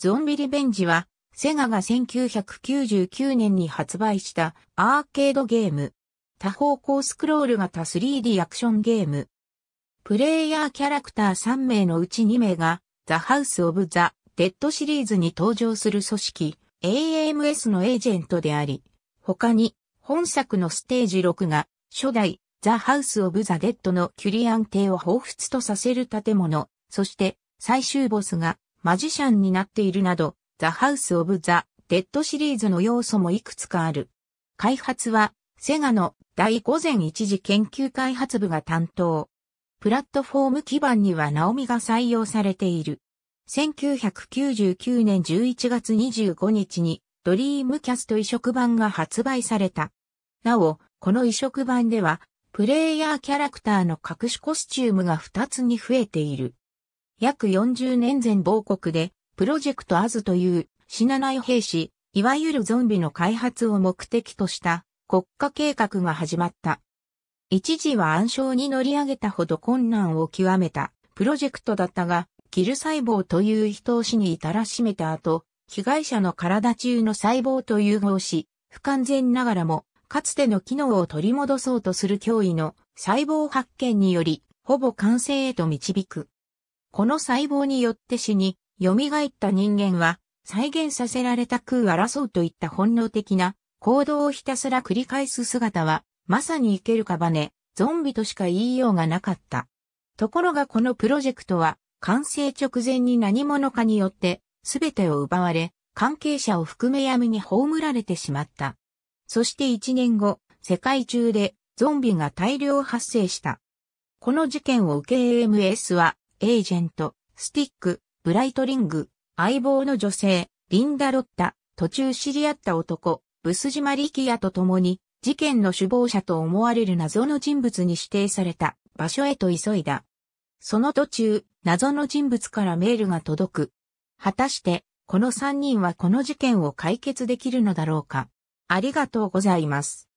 ゾンビリベンジは、セガが1999年に発売したアーケードゲーム。多方向スクロール型 3D アクションゲーム。プレイヤーキャラクター3名のうち2名が、ザ・ハウス・オブ・ザ・デッドシリーズに登場する組織、AMS のエージェントであり、他に、本作のステージ6が、初代、ザ・ハウス・オブ・ザ・デッドのキュリアン邸を彷彿とさせる建物、そして、最終ボスが、マジシャンになっているなど、ザ・ハウス・オブ・ザ・デッドシリーズの要素もいくつかある。開発は、セガの第午前一次研究開発部が担当。プラットフォーム基盤にはナオミが採用されている。1999年11月25日にドリームキャスト移植版が発売された。なお、この移植版ではプレイヤーキャラクターの隠しコスチュームが2つに増えている。約40年前亡国で、プロジェクトアズという死なない兵士、いわゆるゾンビの開発を目的とした国家計画が始まった。一時は暗礁に乗り上げたほど困難を極めたプロジェクトだったが、キル細胞という人を死に至らしめた後、被害者の体中の細胞と融合し、不完全ながらも、かつての機能を取り戻そうとする脅威の細胞発見により、ほぼ完成へと導く。この細胞によって死に、蘇った人間は、再現させられた空を争うといった本能的な行動をひたすら繰り返す姿は、まさに生けるかばね、ゾンビとしか言いようがなかった。ところがこのプロジェクトは、完成直前に何者かによって、すべてを奪われ、関係者を含め闇に葬られてしまった。そして1年後、世界中でゾンビが大量発生した。この事件を受け AMS はエージェント、スティック、ブライトリング、相棒の女性、リンダ・ロッタ、途中知り合った男、ブス島力也と共に、事件の首謀者と思われる謎の人物に指定された場所へと急いだ。その途中、謎の人物からメールが届く。果たして、この3人はこの事件を解決できるのだろうか。ありがとうございます。